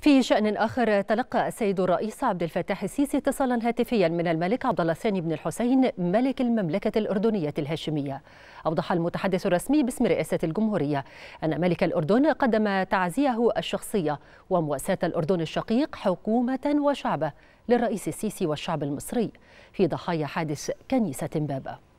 في شأن آخر تلقى السيد الرئيس عبد الفتاح السيسي اتصالا هاتفيا من الملك عبد الله الثاني بن الحسين ملك المملكة الأردنية الهاشمية. أوضح المتحدث الرسمي باسم رئاسة الجمهورية أن ملك الأردن قدم تعزيه الشخصية ومواساة الأردن الشقيق حكومة وشعبه للرئيس السيسي والشعب المصري في ضحايا حادث كنيسة بابا.